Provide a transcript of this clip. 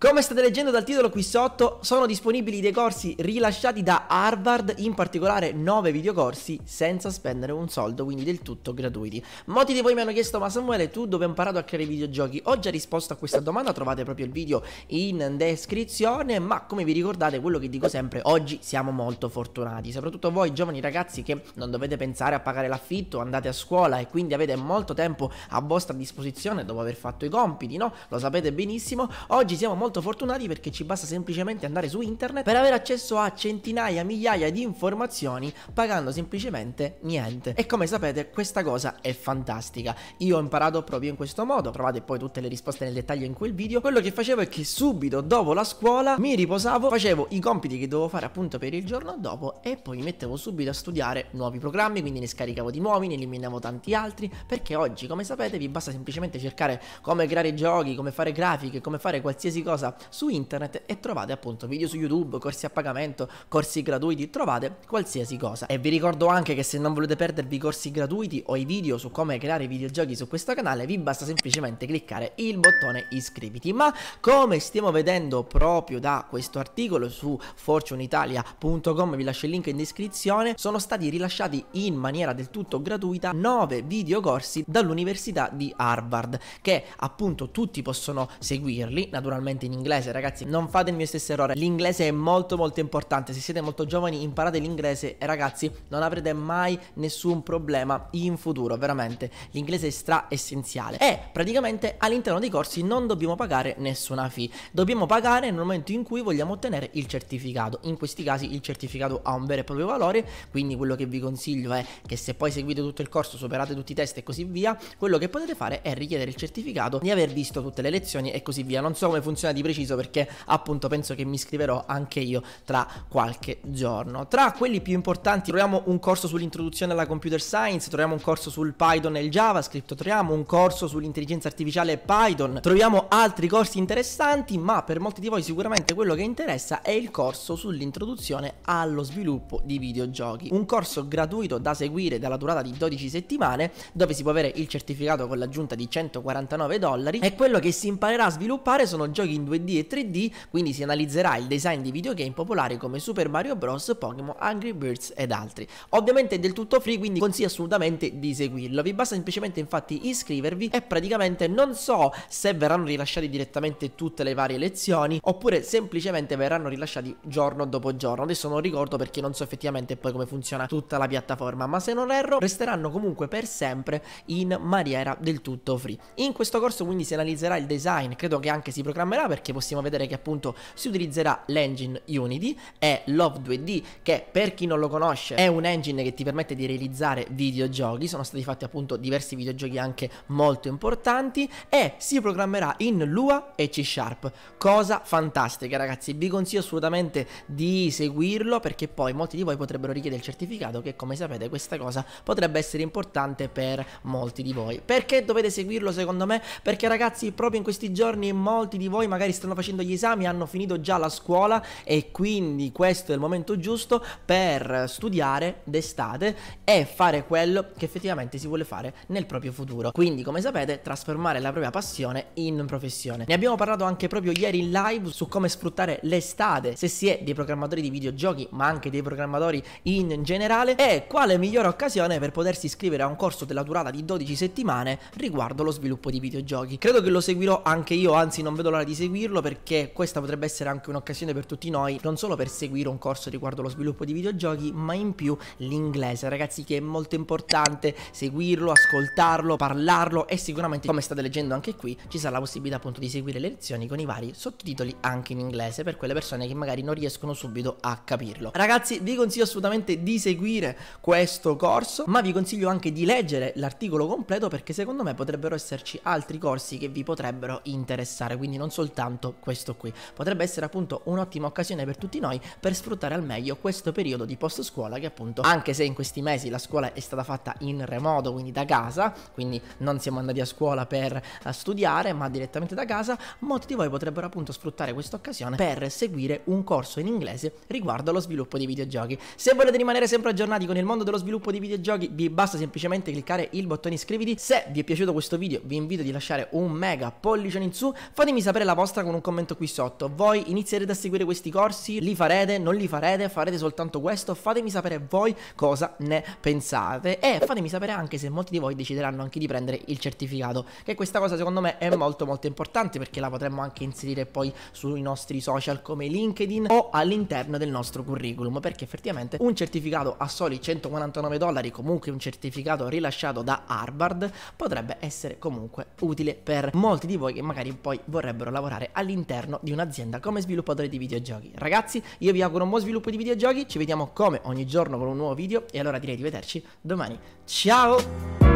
Come state leggendo dal titolo qui sotto, sono disponibili dei corsi rilasciati da Harvard, in particolare 9 videocorsi senza spendere un soldo, quindi del tutto gratuiti. Molti di voi mi hanno chiesto, ma Samuele, tu dove hai imparato a creare videogiochi? Ho già risposto a questa domanda, trovate proprio il video in descrizione, ma come vi ricordate quello che dico sempre, oggi siamo molto fortunati, soprattutto voi giovani ragazzi che non dovete pensare a pagare l'affitto, andate a scuola e quindi avete molto tempo a vostra disposizione dopo aver fatto i compiti, no? Lo sapete benissimo, oggi siamo molto molto fortunati perché ci basta semplicemente andare su internet per avere accesso a centinaia, migliaia di informazioni pagando semplicemente niente. E come sapete questa cosa è fantastica. Io ho imparato proprio in questo modo, trovate poi tutte le risposte nel dettaglio in quel video. Quello che facevo è che subito dopo la scuola mi riposavo, facevo i compiti che dovevo fare appunto per il giorno dopo e poi mi mettevo subito a studiare nuovi programmi, quindi ne scaricavo di nuovi, ne eliminavo tanti altri, perché oggi come sapete vi basta semplicemente cercare come creare giochi, come fare grafiche, come fare qualsiasi cosa cosa su internet e trovate appunto video su YouTube, corsi a pagamento, corsi gratuiti, trovate qualsiasi cosa. E vi ricordo anche che se non volete perdervi i corsi gratuiti o i video su come creare videogiochi su questo canale, vi basta semplicemente cliccare il bottone iscriviti. Ma come stiamo vedendo proprio da questo articolo su fortuneitalia.com, vi lascio il link in descrizione, sono stati rilasciati in maniera del tutto gratuita 9 videocorsi dall'Università di Harvard, che appunto tutti possono seguirli, naturalmente in inglese, ragazzi. Non fate il mio stesso errore. L'inglese è molto molto importante. Se siete molto giovani, imparate l'inglese e ragazzi, non avrete mai nessun problema in futuro, veramente. L'inglese è stra essenziale. E praticamente all'interno dei corsi non dobbiamo pagare nessuna fee. Dobbiamo pagare nel momento in cui vogliamo ottenere il certificato. In questi casi il certificato ha un vero e proprio valore, quindi quello che vi consiglio è che se poi seguite tutto il corso, superate tutti i test e così via, quello che potete fare è richiedere il certificato di aver visto tutte le lezioni e così via. Non so come funziona di preciso perché appunto penso che mi iscriverò anche io tra qualche giorno. Tra quelli più importanti troviamo un corso sull'introduzione alla computer science, troviamo un corso sul Python e il JavaScript, troviamo un corso sull'intelligenza artificiale Python, troviamo altri corsi interessanti, ma per molti di voi sicuramente quello che interessa è il corso sull'introduzione allo sviluppo di videogiochi. Un corso gratuito da seguire dalla durata di 12 settimane dove si può avere il certificato con l'aggiunta di 149 dollari e quello che si imparerà a sviluppare sono giochi indipendenti 2D e 3D, quindi si analizzerà il design di videogame popolari come Super Mario Bros, Pokémon, Angry Birds ed altri. Ovviamente è del tutto free, quindi consiglio assolutamente di seguirlo. Vi basta semplicemente infatti iscrivervi e praticamente non so se verranno rilasciati direttamente tutte le varie lezioni oppure semplicemente verranno rilasciati giorno dopo giorno. Adesso non ricordo perché non so effettivamente poi come funziona tutta la piattaforma, ma se non erro resteranno comunque per sempre in maniera del tutto free. In questo corso quindi si analizzerà il design, credo che anche si programmerà per perché possiamo vedere che appunto si utilizzerà l'engine Unity e Love 2D che per chi non lo conosce è un engine che ti permette di realizzare videogiochi, sono stati fatti appunto diversi videogiochi anche molto importanti e si programmerà in Lua e C Sharp, cosa fantastica ragazzi, vi consiglio assolutamente di seguirlo perché poi molti di voi potrebbero richiedere il certificato che come sapete questa cosa potrebbe essere importante per molti di voi. Perché dovete seguirlo secondo me? Perché ragazzi proprio in questi giorni molti di voi magari magari stanno facendo gli esami, hanno finito già la scuola e quindi questo è il momento giusto per studiare d'estate e fare quello che effettivamente si vuole fare nel proprio futuro. Quindi, come sapete, trasformare la propria passione in professione. Ne abbiamo parlato anche proprio ieri in live su come sfruttare l'estate, se si è dei programmatori di videogiochi, ma anche dei programmatori in generale e quale migliore occasione per potersi iscrivere a un corso della durata di 12 settimane riguardo lo sviluppo di videogiochi. Credo che lo seguirò anche io, anzi non vedo l'ora di seguirlo seguirlo perché questa potrebbe essere anche un'occasione per tutti noi, non solo per seguire un corso riguardo lo sviluppo di videogiochi, ma in più l'inglese, ragazzi, che è molto importante seguirlo, ascoltarlo, parlarlo e sicuramente, come state leggendo anche qui, ci sarà la possibilità appunto di seguire le lezioni con i vari sottotitoli anche in inglese per quelle persone che magari non riescono subito a capirlo. Ragazzi, vi consiglio assolutamente di seguire questo corso, ma vi consiglio anche di leggere l'articolo completo perché secondo me potrebbero esserci altri corsi che vi potrebbero interessare, quindi non soltanto tanto questo qui. Potrebbe essere appunto un'ottima occasione per tutti noi per sfruttare al meglio questo periodo di post scuola che appunto anche se in questi mesi la scuola è stata fatta in remoto, quindi da casa, quindi non siamo andati a scuola per eh, studiare, ma direttamente da casa, molti di voi potrebbero appunto sfruttare questa occasione per seguire un corso in inglese riguardo allo sviluppo dei videogiochi. Se volete rimanere sempre aggiornati con il mondo dello sviluppo dei videogiochi, vi basta semplicemente cliccare il bottone iscriviti. Se vi è piaciuto questo video, vi invito di lasciare un mega pollice in su, fatemi sapere la vostra vostra con un commento qui sotto. Voi inizierete a seguire questi corsi? Li farete? Non li farete? Farete soltanto questo? Fatemi sapere voi cosa ne pensate e fatemi sapere anche se molti di voi decideranno anche di prendere il certificato, che questa cosa secondo me è molto molto importante perché la potremmo anche inserire poi sui nostri social come LinkedIn o all'interno del nostro curriculum, perché effettivamente un certificato a soli 149 dollari, comunque un certificato rilasciato da Harvard, potrebbe essere comunque utile per molti di voi che magari poi vorrebbero lavorare lavorare all'interno di un'azienda come sviluppatore di videogiochi. Ragazzi, io vi auguro un buon sviluppo di videogiochi, ci vediamo come ogni giorno con un nuovo video e allora direi di vederci domani. Ciao!